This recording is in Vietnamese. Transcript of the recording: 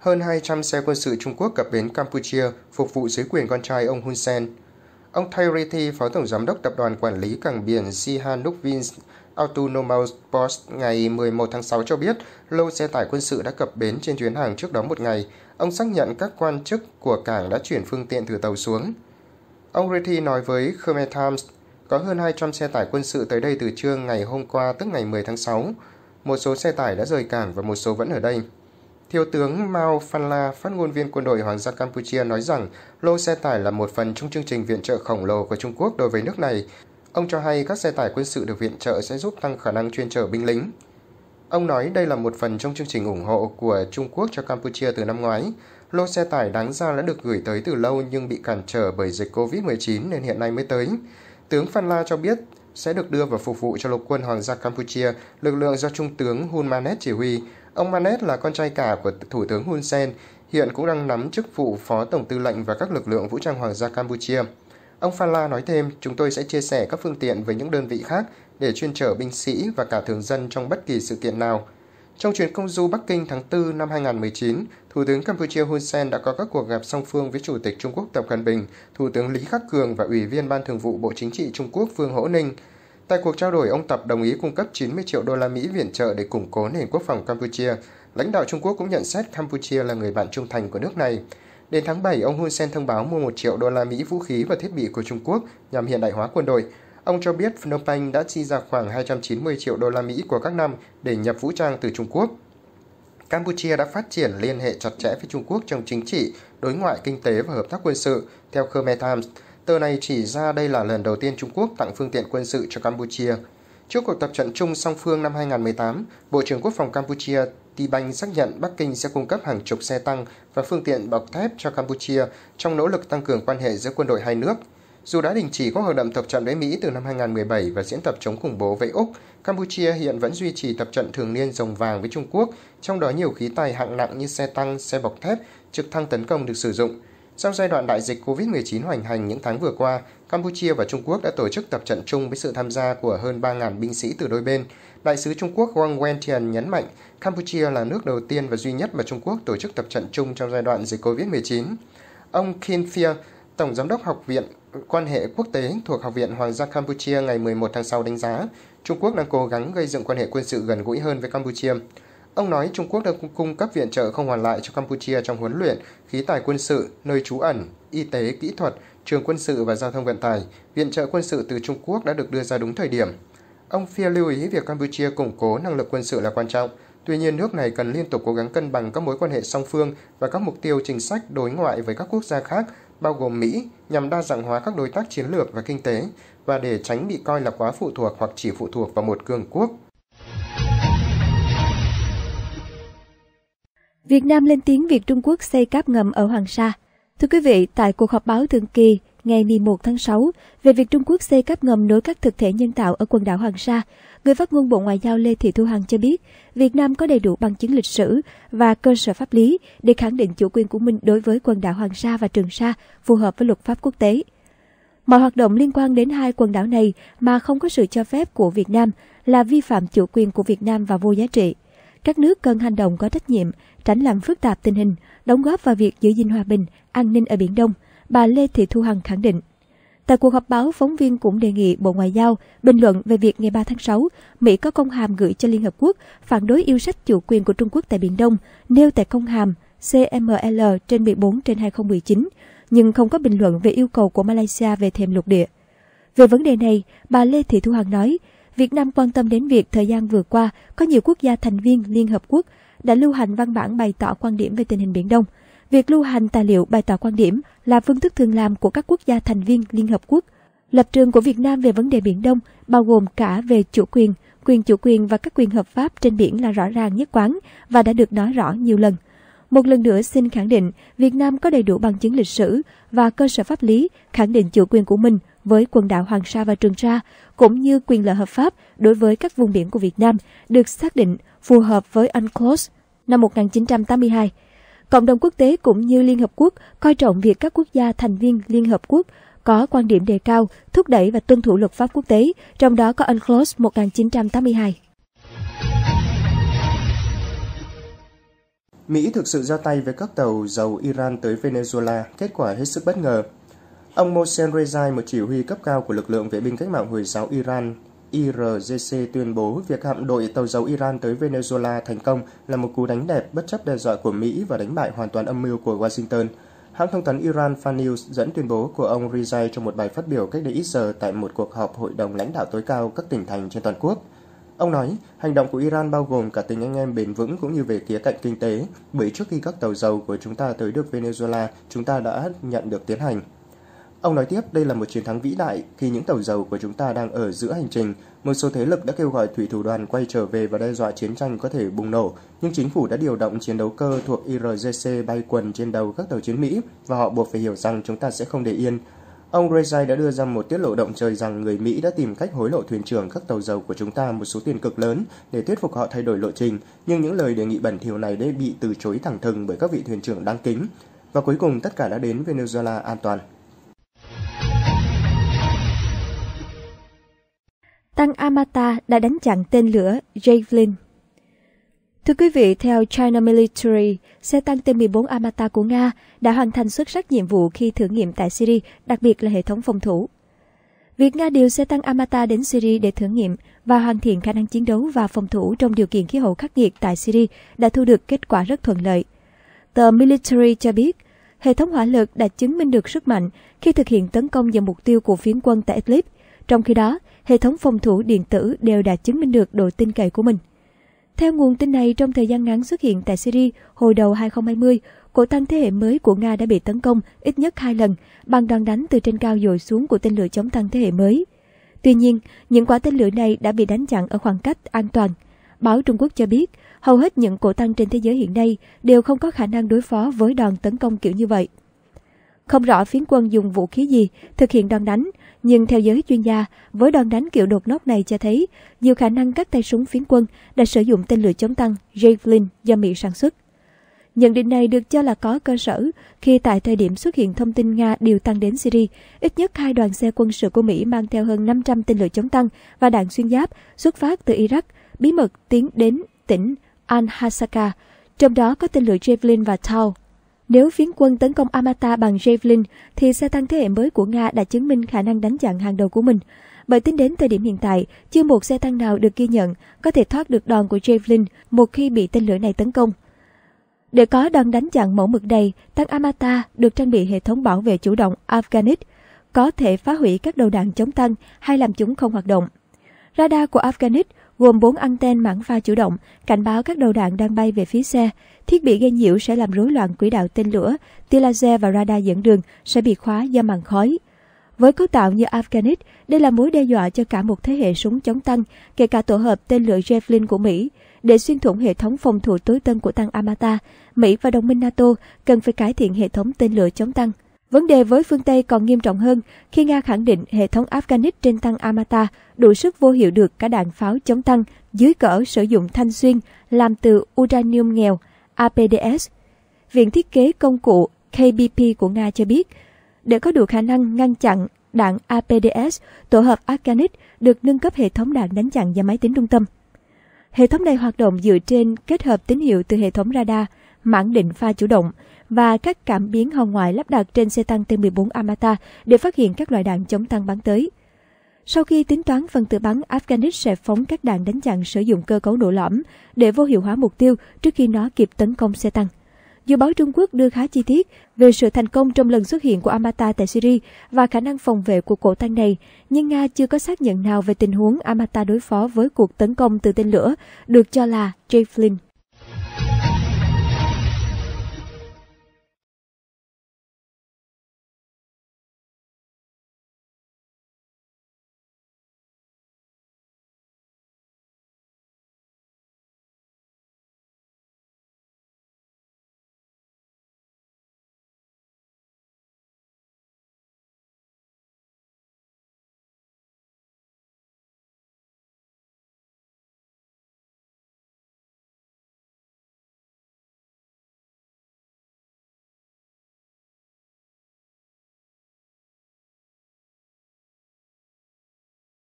hơn 200 xe quân sự Trung Quốc cập bến Campuchia phục vụ dưới quyền con trai ông Hun Sen. Ông Thairiti, Phó Tổng Giám đốc Tập đoàn Quản lý Cảng biển Sihanoukville Autonomous Post ngày 11 tháng 6 cho biết lô xe tải quân sự đã cập bến trên chuyến hàng trước đó một ngày. Ông xác nhận các quan chức của cảng đã chuyển phương tiện từ tàu xuống. Ông Reti nói với Khmer Times, có hơn 200 xe tải quân sự tới đây từ trưa ngày hôm qua tức ngày 10 tháng 6. Một số xe tải đã rời cảng và một số vẫn ở đây. Thiếu tướng Mao Phan La, phát ngôn viên quân đội Hoàng gia Campuchia nói rằng lô xe tải là một phần trong chương trình viện trợ khổng lồ của Trung Quốc đối với nước này. Ông cho hay các xe tải quân sự được viện trợ sẽ giúp tăng khả năng chuyên chở binh lính. Ông nói đây là một phần trong chương trình ủng hộ của Trung Quốc cho Campuchia từ năm ngoái. Lô xe tải đáng ra đã được gửi tới từ lâu nhưng bị cản trở bởi dịch COVID-19 nên hiện nay mới tới. Tướng Phan La cho biết sẽ được đưa vào phục vụ cho lục quân Hoàng gia Campuchia, lực lượng do Trung tướng Hun Manet chỉ huy. Ông Manet là con trai cả của Thủ tướng Hun Sen, hiện cũng đang nắm chức vụ Phó Tổng tư lệnh và các lực lượng vũ trang Hoàng gia Campuchia. Ông Phala nói thêm, chúng tôi sẽ chia sẻ các phương tiện với những đơn vị khác để chuyên chở binh sĩ và cả thường dân trong bất kỳ sự kiện nào – trong chuyến công du Bắc Kinh tháng 4 năm 2019, Thủ tướng Campuchia Hun Sen đã có các cuộc gặp song phương với Chủ tịch Trung Quốc Tập Cận Bình, Thủ tướng Lý Khắc Cường và Ủy viên Ban Thường vụ Bộ Chính trị Trung Quốc Vương Hỗ Ninh. Tại cuộc trao đổi, ông Tập đồng ý cung cấp 90 triệu đô la Mỹ viện trợ để củng cố nền quốc phòng Campuchia. Lãnh đạo Trung Quốc cũng nhận xét Campuchia là người bạn trung thành của nước này. Đến tháng 7, ông Hun Sen thông báo mua 1 triệu đô la Mỹ vũ khí và thiết bị của Trung Quốc nhằm hiện đại hóa quân đội. Ông cho biết Phnom Penh đã chi ra khoảng 290 triệu đô la Mỹ của các năm để nhập vũ trang từ Trung Quốc. Campuchia đã phát triển liên hệ chặt chẽ với Trung Quốc trong chính trị, đối ngoại, kinh tế và hợp tác quân sự, theo Khmer Times. Tờ này chỉ ra đây là lần đầu tiên Trung Quốc tặng phương tiện quân sự cho Campuchia. Trước cuộc tập trận chung song phương năm 2018, Bộ trưởng Quốc phòng Campuchia T-Banh xác nhận Bắc Kinh sẽ cung cấp hàng chục xe tăng và phương tiện bọc thép cho Campuchia trong nỗ lực tăng cường quan hệ giữa quân đội hai nước – dù đã đình chỉ các hoạt động tập trận với Mỹ từ năm 2017 và diễn tập chống khủng bố với Úc, Campuchia hiện vẫn duy trì tập trận thường niên rồng vàng với Trung Quốc, trong đó nhiều khí tài hạng nặng như xe tăng, xe bọc thép, trực thăng tấn công được sử dụng. Sau giai đoạn đại dịch COVID-19 hoành hành những tháng vừa qua, Campuchia và Trung Quốc đã tổ chức tập trận chung với sự tham gia của hơn 3.000 binh sĩ từ đôi bên. Đại sứ Trung Quốc Wang Wentian nhấn mạnh, Campuchia là nước đầu tiên và duy nhất mà Trung Quốc tổ chức tập trận chung trong giai đoạn dịch COVID-19. Ông Kim Phier, Tổng Giám đốc Học viện Quan hệ Quốc tế thuộc Học viện Hoàng gia Campuchia ngày 11 tháng 6 đánh giá Trung Quốc đang cố gắng gây dựng quan hệ quân sự gần gũi hơn với Campuchia. Ông nói Trung Quốc đang cung cấp viện trợ không hoàn lại cho Campuchia trong huấn luyện, khí tài quân sự, nơi trú ẩn, y tế, kỹ thuật, trường quân sự và giao thông vận tải. Viện trợ quân sự từ Trung Quốc đã được đưa ra đúng thời điểm. Ông Phia lưu ý việc Campuchia củng cố năng lực quân sự là quan trọng. Tuy nhiên, nước này cần liên tục cố gắng cân bằng các mối quan hệ song phương và các mục tiêu chính sách đối ngoại với các quốc gia khác bao gồm Mỹ, nhằm đa dạng hóa các đối tác chiến lược và kinh tế và để tránh bị coi là quá phụ thuộc hoặc chỉ phụ thuộc vào một cường quốc. Việt Nam lên tiếng việc Trung Quốc xây cáp ngầm ở Hoàng Sa. Thưa quý vị, tại cuộc họp báo thường kỳ ngày 11 tháng 6 về việc Trung Quốc xây cáp ngầm nối các thực thể nhân tạo ở quần đảo Hoàng Sa, người phát ngôn Bộ Ngoại giao Lê Thị Thu Hằng cho biết, Việt Nam có đầy đủ bằng chứng lịch sử và cơ sở pháp lý để khẳng định chủ quyền của mình đối với quần đảo Hoàng Sa và Trường Sa phù hợp với luật pháp quốc tế. Mọi hoạt động liên quan đến hai quần đảo này mà không có sự cho phép của Việt Nam là vi phạm chủ quyền của Việt Nam và vô giá trị. Các nước cần hành động có trách nhiệm, tránh làm phức tạp tình hình, đóng góp vào việc giữ gìn hòa bình, an ninh ở Biển Đông – bà Lê Thị Thu Hằng khẳng định. Tại cuộc họp báo, phóng viên cũng đề nghị Bộ Ngoại giao bình luận về việc ngày 3 tháng 6, Mỹ có công hàm gửi cho Liên Hợp Quốc phản đối yêu sách chủ quyền của Trung Quốc tại Biển Đông, nêu tại công hàm CML trên 14 trên 2019, nhưng không có bình luận về yêu cầu của Malaysia về thềm lục địa. Về vấn đề này, bà Lê Thị Thu Hằng nói, Việt Nam quan tâm đến việc thời gian vừa qua có nhiều quốc gia thành viên Liên Hợp Quốc đã lưu hành văn bản bày tỏ quan điểm về tình hình Biển Đông – Việc lưu hành tài liệu bày tỏ quan điểm là phương thức thường làm của các quốc gia thành viên Liên Hợp Quốc. Lập trường của Việt Nam về vấn đề Biển Đông bao gồm cả về chủ quyền, quyền chủ quyền và các quyền hợp pháp trên biển là rõ ràng nhất quán và đã được nói rõ nhiều lần. Một lần nữa xin khẳng định, Việt Nam có đầy đủ bằng chứng lịch sử và cơ sở pháp lý khẳng định chủ quyền của mình với quần đảo Hoàng Sa và Trường Sa, cũng như quyền lợi hợp pháp đối với các vùng biển của Việt Nam, được xác định phù hợp với UNCLOS năm 1982. Cộng đồng quốc tế cũng như Liên Hợp Quốc coi trọng việc các quốc gia thành viên Liên Hợp Quốc có quan điểm đề cao, thúc đẩy và tuân thủ luật pháp quốc tế, trong đó có UNCLOS 1982. Mỹ thực sự ra tay với các tàu dầu Iran tới Venezuela, kết quả hết sức bất ngờ. Ông Mohsen Rezai, một chỉ huy cấp cao của lực lượng vệ binh cách mạng Hồi giáo Iran, IRGC tuyên bố việc hạm đội tàu dầu Iran tới Venezuela thành công là một cú đánh đẹp bất chấp đe dọa của Mỹ và đánh bại hoàn toàn âm mưu của Washington. Hãng thông tấn Iran Fan News dẫn tuyên bố của ông Rizai trong một bài phát biểu cách đây ít giờ tại một cuộc họp hội đồng lãnh đạo tối cao các tỉnh thành trên toàn quốc. Ông nói, hành động của Iran bao gồm cả tình anh em bền vững cũng như về khía cạnh kinh tế, bởi trước khi các tàu dầu của chúng ta tới được Venezuela, chúng ta đã nhận được tiến hành. Ông nói tiếp đây là một chiến thắng vĩ đại khi những tàu dầu của chúng ta đang ở giữa hành trình. Một số thế lực đã kêu gọi thủy thủ đoàn quay trở về và đe dọa chiến tranh có thể bùng nổ, nhưng chính phủ đã điều động chiến đấu cơ thuộc IRGC bay quần trên đầu các tàu chiến Mỹ và họ buộc phải hiểu rằng chúng ta sẽ không để yên. Ông Rezai đã đưa ra một tiết lộ động trời rằng người Mỹ đã tìm cách hối lộ thuyền trưởng các tàu dầu của chúng ta một số tiền cực lớn để thuyết phục họ thay đổi lộ trình, nhưng những lời đề nghị bẩn thỉu này đã bị từ chối thẳng thừng bởi các vị thuyền trưởng đáng kính. Và cuối cùng tất cả đã đến Venezuela an toàn. tăng Amata đã đánh chặn tên lửa Javelin. Thưa quý vị, theo China Military, xe tăng T-14 Amata của Nga đã hoàn thành xuất sắc nhiệm vụ khi thử nghiệm tại Syria, đặc biệt là hệ thống phòng thủ. Việc Nga điều xe tăng Amata đến Syria để thử nghiệm và hoàn thiện khả năng chiến đấu và phòng thủ trong điều kiện khí hậu khắc nghiệt tại Syria đã thu được kết quả rất thuận lợi. Tờ Military cho biết, hệ thống hỏa lực đã chứng minh được sức mạnh khi thực hiện tấn công vào mục tiêu của phiến quân tại Idlib – trong khi đó, hệ thống phòng thủ điện tử đều đã chứng minh được độ tin cậy của mình. Theo nguồn tin này, trong thời gian ngắn xuất hiện tại Syria hồi đầu 2020, cổ tăng thế hệ mới của Nga đã bị tấn công ít nhất hai lần bằng đòn đánh từ trên cao dội xuống của tên lửa chống tăng thế hệ mới. Tuy nhiên, những quả tên lửa này đã bị đánh chặn ở khoảng cách an toàn. Báo Trung Quốc cho biết, hầu hết những cổ tăng trên thế giới hiện nay đều không có khả năng đối phó với đòn tấn công kiểu như vậy. Không rõ phiến quân dùng vũ khí gì thực hiện đòn đánh, nhưng theo giới chuyên gia, với đòn đánh kiểu đột ngốc này cho thấy nhiều khả năng các tay súng phiến quân đã sử dụng tên lửa chống tăng Javelin do Mỹ sản xuất. Nhận định này được cho là có cơ sở khi tại thời điểm xuất hiện thông tin Nga điều tăng đến Syria, ít nhất hai đoàn xe quân sự của Mỹ mang theo hơn 500 tên lửa chống tăng và đạn xuyên giáp xuất phát từ Iraq, bí mật tiến đến tỉnh Al-Hasaka, trong đó có tên lửa Javelin và Tau. Nếu phiến quân tấn công Amata bằng Javelin, thì xe tăng thế hệ mới của Nga đã chứng minh khả năng đánh chặn hàng đầu của mình. Bởi tính đến thời điểm hiện tại, chưa một xe tăng nào được ghi nhận có thể thoát được đòn của Javelin một khi bị tên lửa này tấn công. Để có đòn đánh chặn mẫu mực đầy, tăng Amata được trang bị hệ thống bảo vệ chủ động Afghanic, có thể phá hủy các đầu đạn chống tăng hay làm chúng không hoạt động. Radar của Afghanic gồm 4 anten mảng pha chủ động, cảnh báo các đầu đạn đang bay về phía xe. Thiết bị gây nhiễu sẽ làm rối loạn quỹ đạo tên lửa, tia laser và radar dẫn đường sẽ bị khóa do màn khói. Với cấu tạo như Afghanis, đây là mối đe dọa cho cả một thế hệ súng chống tăng, kể cả tổ hợp tên lửa Javelin của Mỹ. Để xuyên thủng hệ thống phòng thủ tối tân của tăng Amata, Mỹ và đồng minh NATO cần phải cải thiện hệ thống tên lửa chống tăng. Vấn đề với phương Tây còn nghiêm trọng hơn khi Nga khẳng định hệ thống Afghanic trên tăng Amata đủ sức vô hiệu được cả đạn pháo chống tăng dưới cỡ sử dụng thanh xuyên làm từ uranium nghèo APDS. Viện thiết kế công cụ KBP của Nga cho biết, để có đủ khả năng ngăn chặn đạn APDS, tổ hợp Afghanic được nâng cấp hệ thống đạn đánh chặn và máy tính trung tâm. Hệ thống này hoạt động dựa trên kết hợp tín hiệu từ hệ thống radar, mãn định pha chủ động, và các cảm biến hồng ngoại lắp đặt trên xe tăng T-14 Amata để phát hiện các loại đạn chống tăng bắn tới. Sau khi tính toán phần tử bắn, Afghanis sẽ phóng các đạn đánh chặn sử dụng cơ cấu nổ lõm để vô hiệu hóa mục tiêu trước khi nó kịp tấn công xe tăng. Dự báo Trung Quốc đưa khá chi tiết về sự thành công trong lần xuất hiện của Amata tại Syria và khả năng phòng vệ của cổ tăng này, nhưng Nga chưa có xác nhận nào về tình huống Amata đối phó với cuộc tấn công từ tên lửa được cho là Javelin.